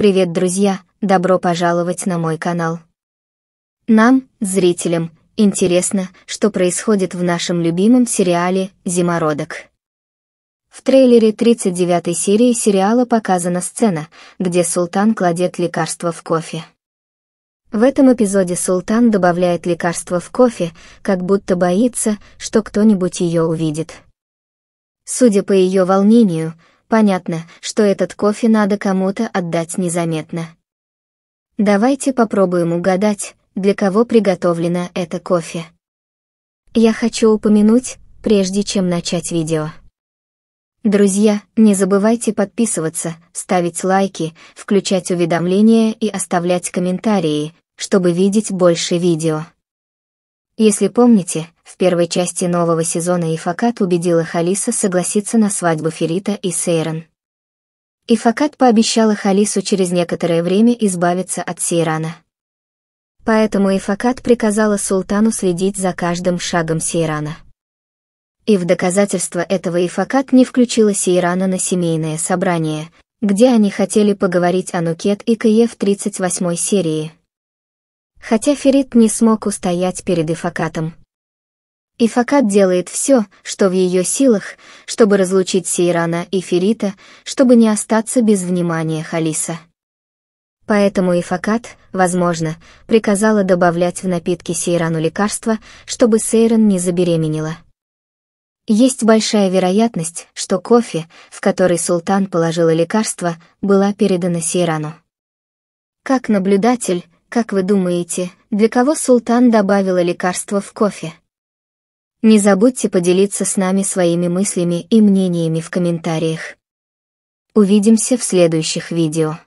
Привет, друзья, добро пожаловать на мой канал. Нам, зрителям, интересно, что происходит в нашем любимом сериале «Зимородок». В трейлере 39 серии сериала показана сцена, где Султан кладет лекарство в кофе. В этом эпизоде Султан добавляет лекарство в кофе, как будто боится, что кто-нибудь ее увидит. Судя по ее волнению, Понятно, что этот кофе надо кому-то отдать незаметно. Давайте попробуем угадать, для кого приготовлено это кофе. Я хочу упомянуть, прежде чем начать видео. Друзья, не забывайте подписываться, ставить лайки, включать уведомления и оставлять комментарии, чтобы видеть больше видео. Если помните, в первой части нового сезона Ифакат убедила Халиса согласиться на свадьбу Ферита и Сейрон. Ифакат пообещала Халису через некоторое время избавиться от Сейрана. Поэтому Ифакат приказала султану следить за каждым шагом Сейрана. И в доказательство этого Ифакат не включила Сейрана на семейное собрание, где они хотели поговорить о Нукет и Кае в 38 серии хотя Ферит не смог устоять перед Ифакатом. Ифакат делает все, что в ее силах, чтобы разлучить Сейрана и Ферита, чтобы не остаться без внимания Халиса. Поэтому Ифакат, возможно, приказала добавлять в напитки Сейрану лекарства, чтобы Сейран не забеременела. Есть большая вероятность, что кофе, в который султан положила лекарство, была передана Сейрану. Как наблюдатель, как вы думаете, для кого султан добавила лекарство в кофе? Не забудьте поделиться с нами своими мыслями и мнениями в комментариях. Увидимся в следующих видео.